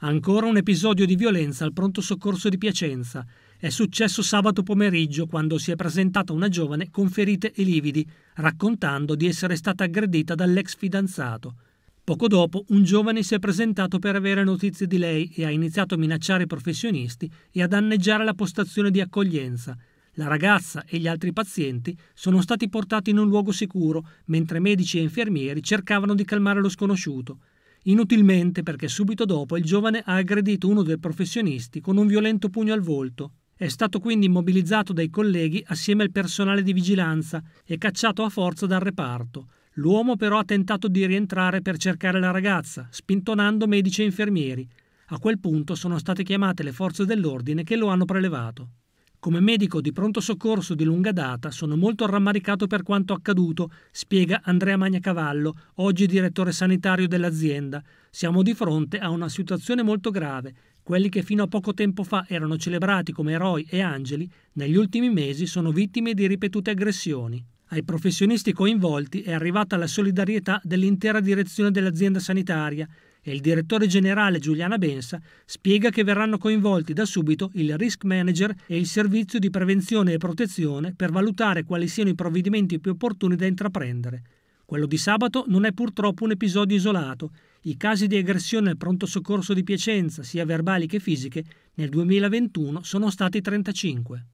Ancora un episodio di violenza al pronto soccorso di Piacenza. È successo sabato pomeriggio quando si è presentata una giovane con ferite e lividi, raccontando di essere stata aggredita dall'ex fidanzato. Poco dopo un giovane si è presentato per avere notizie di lei e ha iniziato a minacciare i professionisti e a danneggiare la postazione di accoglienza. La ragazza e gli altri pazienti sono stati portati in un luogo sicuro, mentre medici e infermieri cercavano di calmare lo sconosciuto. Inutilmente perché subito dopo il giovane ha aggredito uno dei professionisti con un violento pugno al volto. È stato quindi immobilizzato dai colleghi assieme al personale di vigilanza e cacciato a forza dal reparto. L'uomo però ha tentato di rientrare per cercare la ragazza, spintonando medici e infermieri. A quel punto sono state chiamate le forze dell'ordine che lo hanno prelevato. Come medico di pronto soccorso di lunga data sono molto rammaricato per quanto accaduto, spiega Andrea Magnacavallo, oggi direttore sanitario dell'azienda. Siamo di fronte a una situazione molto grave. Quelli che fino a poco tempo fa erano celebrati come eroi e angeli, negli ultimi mesi sono vittime di ripetute aggressioni. Ai professionisti coinvolti è arrivata la solidarietà dell'intera direzione dell'azienda sanitaria, e il direttore generale Giuliana Bensa spiega che verranno coinvolti da subito il risk manager e il servizio di prevenzione e protezione per valutare quali siano i provvedimenti più opportuni da intraprendere. Quello di sabato non è purtroppo un episodio isolato. I casi di aggressione al pronto soccorso di Piacenza, sia verbali che fisiche, nel 2021 sono stati 35.